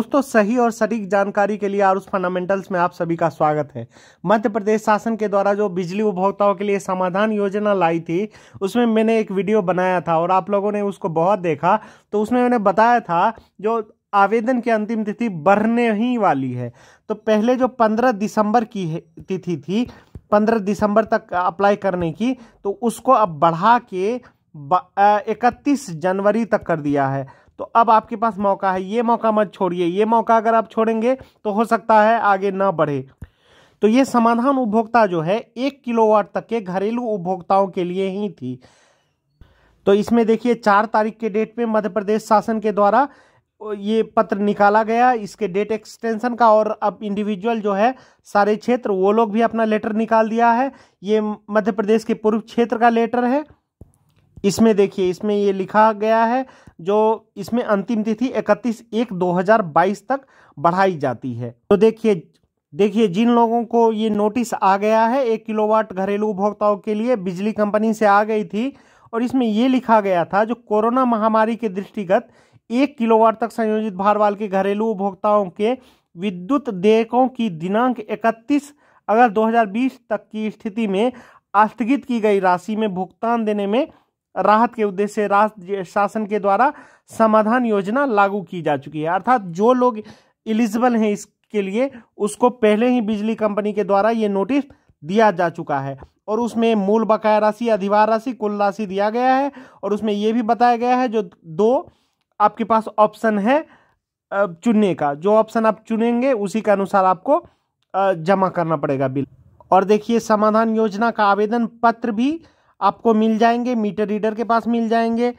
दोस्तों सही और सटीक जानकारी के लिए आरुष फंडामेंटल्स में आप सभी का स्वागत है मध्य प्रदेश शासन के द्वारा जो बिजली उपभोक्ताओं के लिए समाधान योजना लाई थी उसमें मैंने एक वीडियो बनाया था और आप लोगों ने उसको बहुत देखा तो उसमें मैंने बताया था जो आवेदन की अंतिम तिथि बढ़ने ही वाली है तो पहले जो पंद्रह दिसंबर की तिथि थी पंद्रह दिसंबर तक अप्लाई करने की तो उसको अब बढ़ा के इकतीस जनवरी तक कर दिया है तो अब आपके पास मौका है ये मौका मत छोड़िए ये मौका अगर आप छोड़ेंगे तो हो सकता है आगे ना बढ़े तो ये समाधान उपभोक्ता जो है एक किलोवाट तक के घरेलू उपभोक्ताओं के लिए ही थी तो इसमें देखिए चार तारीख के डेट में मध्य प्रदेश शासन के द्वारा ये पत्र निकाला गया इसके डेट एक्सटेंशन का और अब इंडिविजुअल जो है सारे क्षेत्र वो लोग भी अपना लेटर निकाल दिया है ये मध्य प्रदेश के पूर्व क्षेत्र का लेटर है इसमें देखिए इसमें ये लिखा गया है जो इसमें अंतिम तिथि 31 एक 2022 तक बढ़ाई जाती है तो देखिए देखिए जिन लोगों को ये नोटिस आ गया है एक किलोवाट घरेलू उपभोक्ताओं के लिए बिजली कंपनी से आ गई थी और इसमें ये लिखा गया था जो कोरोना महामारी के दृष्टिगत एक किलोवाट तक संयोजित भारवाल के घरेलू उपभोक्ताओं के विद्युत देयकों की दिनांक 31 अगस्त 2020 तक की स्थिति में स्थगित की गई राशि में भुगतान देने में राहत के उद्देश्य से राज्य शासन के द्वारा समाधान योजना लागू की जा चुकी है अर्थात जो लोग एलिजिबल हैं इसके लिए उसको पहले ही बिजली कंपनी के द्वारा ये नोटिस दिया जा चुका है और उसमें मूल बकाया राशि अधिवार राशि कुल राशि दिया गया है और उसमें यह भी बताया गया है जो दो आपके पास ऑप्शन है चुनने का जो ऑप्शन आप चुनेंगे उसी के अनुसार आपको जमा करना पड़ेगा बिल और देखिए समाधान योजना का आवेदन पत्र भी आपको मिल जाएंगे मीटर रीडर के पास मिल जाएंगे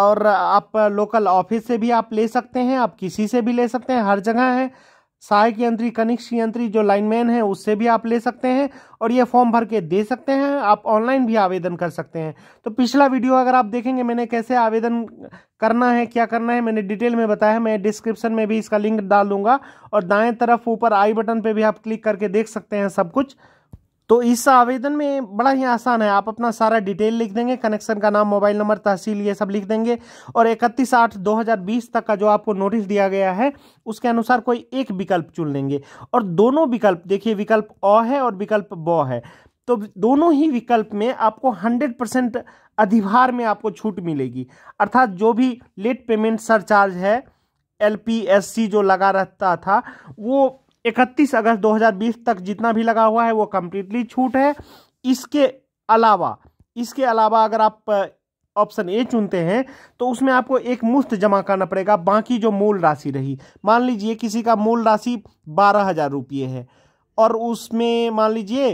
और आप लोकल ऑफिस से भी आप ले सकते हैं आप किसी से भी ले सकते हैं हर जगह है सहायक यंत्री कनिष्ठ यंत्री जो लाइनमैन है उससे भी आप ले सकते हैं और ये फॉर्म भर के दे सकते हैं आप ऑनलाइन भी आवेदन कर सकते हैं तो पिछला वीडियो अगर आप देखेंगे मैंने कैसे आवेदन करना है क्या करना है मैंने डिटेल में बताया मैं डिस्क्रिप्शन में भी इसका लिंक डाल दूंगा और दाएं तरफ ऊपर आई बटन पर भी आप क्लिक करके देख सकते हैं सब कुछ तो इस आवेदन में बड़ा ही आसान है आप अपना सारा डिटेल लिख देंगे कनेक्शन का नाम मोबाइल नंबर तहसील ये सब लिख देंगे और इकतीस आठ दो हज़ार बीस तक का जो आपको नोटिस दिया गया है उसके अनुसार कोई एक विकल्प चुन लेंगे और दोनों विकल्प देखिए विकल्प अ है और विकल्प ब है तो दोनों ही विकल्प में आपको 100 परसेंट अधिभार में आपको छूट मिलेगी अर्थात जो भी लेट पेमेंट सरचार्ज है एल जो लगा रहता था वो इकतीस अगस्त 2020 तक जितना भी लगा हुआ है वो कम्प्लीटली छूट है इसके अलावा इसके अलावा अगर आप ऑप्शन ए चुनते हैं तो उसमें आपको एक मुफ्त जमा करना पड़ेगा बाकी जो मूल राशि रही मान लीजिए किसी का मूल राशि बारह हज़ार रुपये है और उसमें मान लीजिए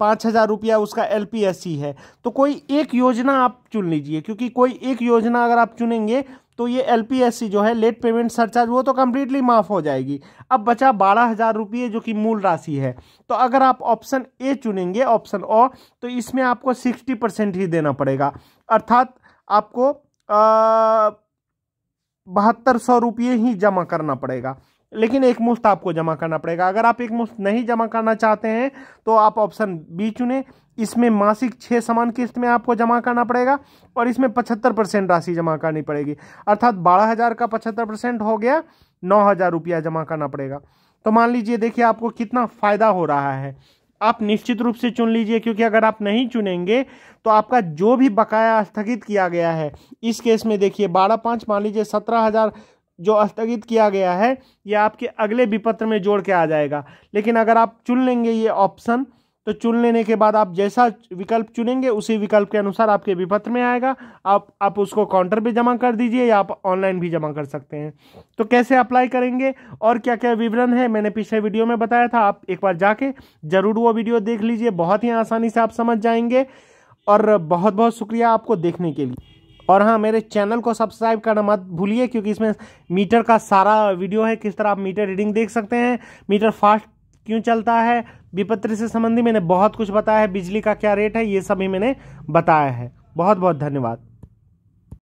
पाँच हज़ार रुपया उसका एल है तो कोई एक योजना आप चुन लीजिए क्योंकि कोई एक योजना अगर आप चुनेंगे तो ये एल जो है लेट पेमेंट सरचार्ज वो तो कम्प्लीटली माफ़ हो जाएगी अब बचा बारह हज़ार रुपये जो कि मूल राशि है तो अगर आप ऑप्शन ए चुनेंगे ऑप्शन ओ तो इसमें आपको सिक्सटी परसेंट ही देना पड़ेगा अर्थात आपको बहत्तर सौ रुपये ही जमा करना पड़ेगा लेकिन एक मुश्त आपको जमा करना पड़ेगा अगर आप एक मुश्त नहीं जमा करना चाहते हैं तो आप ऑप्शन बी चुने इसमें मासिक छः समान किस्त में आपको जमा करना पड़ेगा और इसमें पचहत्तर परसेंट राशि जमा करनी पड़ेगी अर्थात बारह हज़ार का पचहत्तर परसेंट हो गया नौ हज़ार रुपया जमा करना पड़ेगा तो मान लीजिए देखिए आपको कितना फ़ायदा हो रहा है आप निश्चित रूप से चुन लीजिए क्योंकि अगर आप नहीं चुनेंगे तो आपका जो भी बकाया स्थगित किया गया है इस केस में देखिए बारह पाँच मान लीजिए सत्रह हज़ार जो स्थगित किया गया है ये आपके अगले विपत्र में जोड़ के आ जाएगा लेकिन अगर आप चुन लेंगे ये ऑप्शन तो चुन लेने के बाद आप जैसा विकल्प चुनेंगे उसी विकल्प के अनुसार आपके विपत्र में आएगा आप आप उसको काउंटर पे जमा कर दीजिए या आप ऑनलाइन भी जमा कर सकते हैं तो कैसे अप्लाई करेंगे और क्या क्या विवरण है मैंने पिछले वीडियो में बताया था आप एक बार जाके ज़रूर वो वीडियो देख लीजिए बहुत ही आसानी से आप समझ जाएंगे और बहुत बहुत शुक्रिया आपको देखने के लिए और हाँ मेरे चैनल को सब्सक्राइब करना मत भूलिए क्योंकि इसमें मीटर का सारा वीडियो है किस तरह आप मीटर रीडिंग देख सकते हैं मीटर फास्ट क्यों चलता है विपत्ति से संबंधी मैंने बहुत कुछ बताया है बिजली का क्या रेट है ये सभी मैंने बताया है बहुत बहुत धन्यवाद